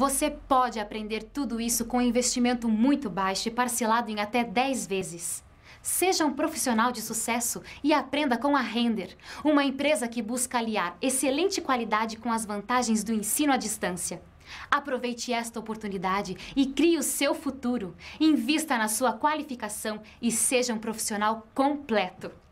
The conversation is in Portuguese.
Você pode aprender tudo isso com um investimento muito baixo e parcelado em até 10 vezes. Seja um profissional de sucesso e aprenda com a Render, uma empresa que busca aliar excelente qualidade com as vantagens do ensino à distância. Aproveite esta oportunidade e crie o seu futuro. Invista na sua qualificação e seja um profissional completo.